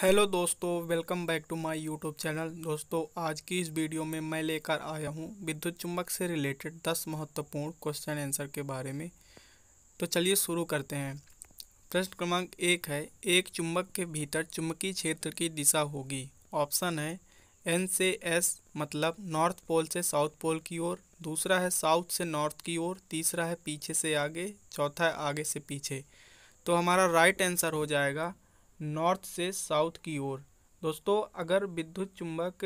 hello दोस्तों welcome back to my YouTube channel दोस्तों आज की इस वीडियो में मैं लेकर आया हूँ विद्युत चुंबक से रिलेटेड दस महत्वपूर्ण क्वेश्चन आंसर के बारे में तो चलिए शुरू करते हैं प्रश्न क्रमांक एक है एक चुंबक के भीतर चुंबकीय क्षेत्र की दिशा होगी ऑप्शन है एन से एस मतलब नॉर्थ पोल से साउथ पोल की ओर दूसरा है साउथ से नॉर्थ की ओर तीसरा है पीछे से आगे चौथा है आगे से पीछे तो हमारा राइट आंसर हो जाएगा नॉर्थ से साउथ की ओर दोस्तों अगर विद्युत चुंबक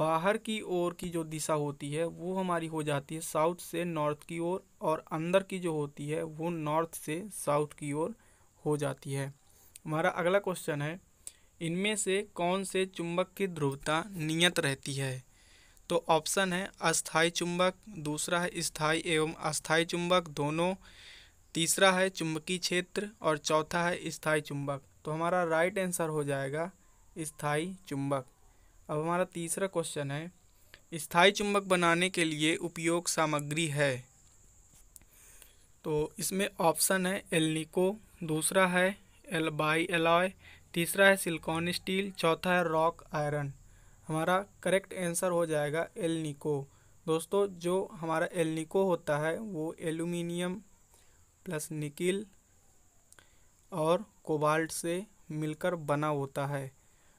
बाहर की ओर की जो दिशा होती है वो हमारी हो जाती है साउथ से नॉर्थ की ओर और अंदर की जो होती है वो नॉर्थ से साउथ की ओर हो जाती है हमारा अगला क्वेश्चन है इनमें से कौन से चुंबक की ध्रुवता नियत रहती है तो ऑप्शन है अस्थाई चुंबक दूसरा है स्थाई एवं अस्थाई चुंबक दोनों तीसरा है चुंबकीय क्षेत्र और चौथा है स्थाई चुंबक तो हमारा राइट आंसर हो जाएगा स्थाई चुंबक अब हमारा तीसरा क्वेश्चन है स्थाई चुंबक बनाने के लिए उपयोग सामग्री है तो इसमें ऑप्शन है एलनिको दूसरा है एल बाई एलॉय तीसरा है सिलिकॉन स्टील चौथा है रॉक आयरन हमारा करेक्ट आंसर हो जाएगा एलनिको दोस्तों जो हमारा एलनिको होता है वो एल्यूमिनियम प्लस निकिल और कोबाल्ट से मिलकर बना होता है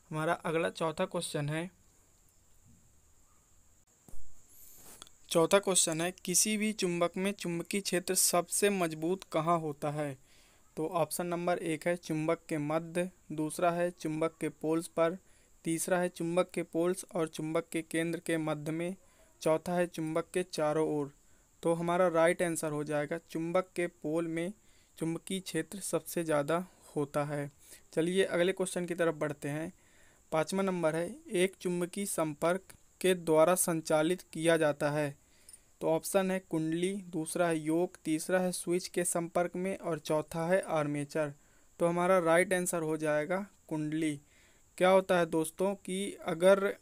हमारा अगला चौथा क्वेश्चन है चौथा क्वेश्चन है किसी भी चुंबक में चुंबकीय क्षेत्र सबसे मजबूत कहाँ होता है तो ऑप्शन नंबर एक है चुंबक के मध्य दूसरा है चुंबक के पोल्स पर तीसरा है चुंबक के पोल्स और चुंबक के केंद्र के मध्य में चौथा है चुंबक के चारों ओर तो हमारा राइट आंसर हो जाएगा चुंबक के पोल में चुंबकीय क्षेत्र सबसे ज़्यादा होता है चलिए अगले क्वेश्चन की तरफ बढ़ते हैं पाँचवा नंबर है एक चुंबकीय संपर्क के द्वारा संचालित किया जाता है तो ऑप्शन है कुंडली दूसरा है योग तीसरा है स्विच के संपर्क में और चौथा है आर्मेचर तो हमारा राइट आंसर हो जाएगा कुंडली क्या होता है दोस्तों कि अगर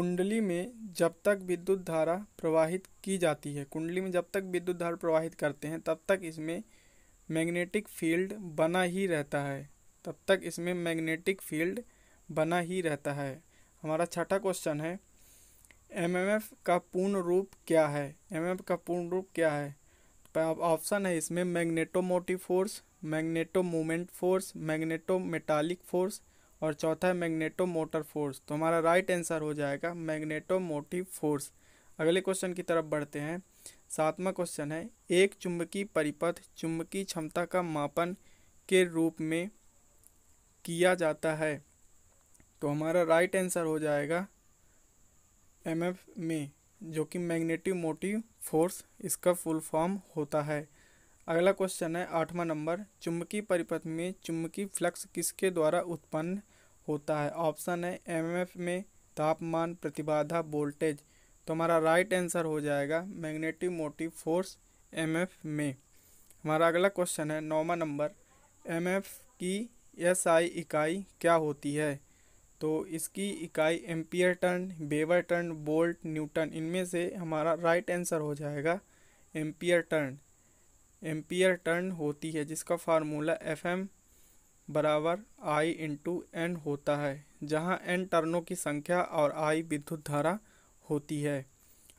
कुंडली में जब तक विद्युत धारा प्रवाहित की जाती है कुंडली में जब तक विद्युत धारा प्रवाहित करते हैं तब तक इसमें मैग्नेटिक फील्ड बना ही रहता है तब तक इसमें मैग्नेटिक फील्ड बना ही रहता है हमारा छठा क्वेश्चन है एमएमएफ का पूर्ण रूप क्या है एमएमएफ का पूर्ण रूप क्या है तो ऑप्शन है इसमें magnetomotive force magneto moment force magneto metallic force और चौथा है मैग्नेटो मोटर फोर्स तो हमारा राइट आंसर हो जाएगा मैग्नेटो मोटिव फोर्स अगले क्वेश्चन की तरफ बढ़ते हैं सातवां क्वेश्चन है एक चुंबकीय परिपथ चुंबकीय क्षमता का मापन के रूप में किया जाता है तो हमारा राइट आंसर हो जाएगा एम एफ में जो कि मैग्नेटिव मोटिव फोर्स इसका फुल फॉर्म होता है अगला क्वेश्चन है आठवां नंबर चुंबकीय परिपथ में चुंबकीय फ्लक्स किसके द्वारा उत्पन्न होता है ऑप्शन है एमएमएफ में तापमान प्रतिबाधा वोल्टेज तो हमारा राइट आंसर हो जाएगा मैग्नेटिक मोटिव फोर्स एमएफ में हमारा अगला क्वेश्चन है नौवा नंबर एमएफ की एसआई इकाई क्या होती है तो इसकी इकाई ampere turn weber turn volt newton इनमें से हमारा राइट आंसर हो जाएगा एम्पियर टर्न एम्पियर टर्न होती है जिसका फार्मूला एफ एम बराबर आई इंटू एन होता है जहां एन टर्नों की संख्या और आई विद्युत धारा होती है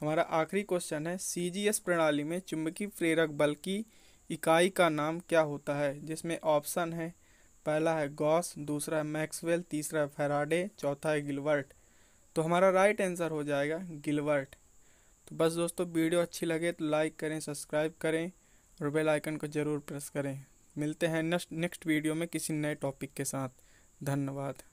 हमारा आखिरी क्वेश्चन है सीजीएस प्रणाली में चुंबकीय प्रेरक बल की इकाई का नाम क्या होता है जिसमें ऑप्शन है पहला है गॉस दूसरा है मैक्सवेल तीसरा है फेराडे चौथा है गिलवर्ट तो हमारा राइट आंसर हो जाएगा गिलवर्ट तो बस दोस्तों वीडियो अच्छी लगे तो लाइक करें सब्सक्राइब करें और बेल आइकन को ज़रूर प्रेस करें मिलते हैं नेक्स्ट नेक्स्ट वीडियो में किसी नए टॉपिक के साथ धन्यवाद